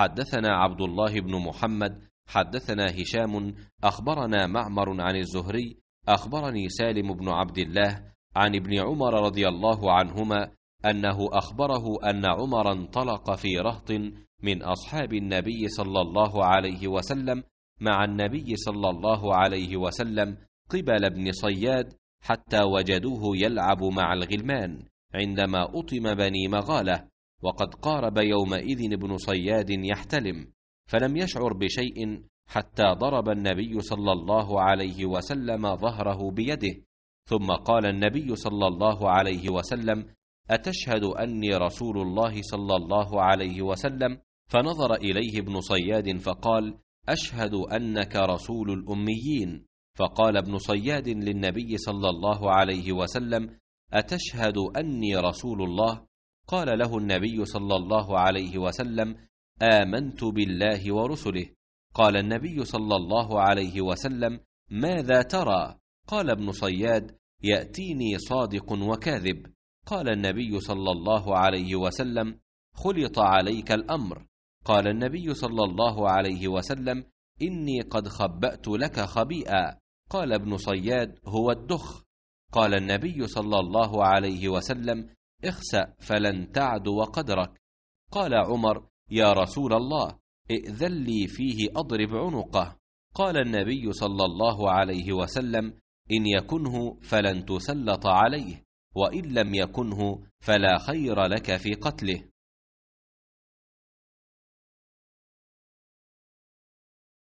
حدثنا عبد الله بن محمد حدثنا هشام اخبرنا معمر عن الزهري اخبرني سالم بن عبد الله عن ابن عمر رضي الله عنهما انه اخبره ان عمر انطلق في رهط من اصحاب النبي صلى الله عليه وسلم مع النبي صلى الله عليه وسلم قبل ابن صياد حتى وجدوه يلعب مع الغلمان عندما اطم بني مغاله وقد قارب يومئذ ابن صياد يحتلم فلم يشعر بشيء حتى ضرب النبي صلى الله عليه وسلم ظهره بيده ثم قال النبي صلى الله عليه وسلم اتشهد اني رسول الله صلى الله عليه وسلم فنظر اليه ابن صياد فقال اشهد انك رسول الاميين فقال ابن صياد للنبي صلى الله عليه وسلم اتشهد اني رسول الله قال له النبي صلى الله عليه وسلم امنت بالله ورسله قال النبي صلى الله عليه وسلم ماذا ترى قال ابن صياد ياتيني صادق وكاذب قال النبي صلى الله عليه وسلم خلط عليك الامر قال النبي صلى الله عليه وسلم اني قد خبات لك خبيئا قال ابن صياد هو الدخ قال النبي صلى الله عليه وسلم اخسأ فلن تعدو قدرك قال عمر يا رسول الله ائذن لي فيه أضرب عنقه قال النبي صلى الله عليه وسلم إن يكنه فلن تسلط عليه وإن لم يكنه فلا خير لك في قتله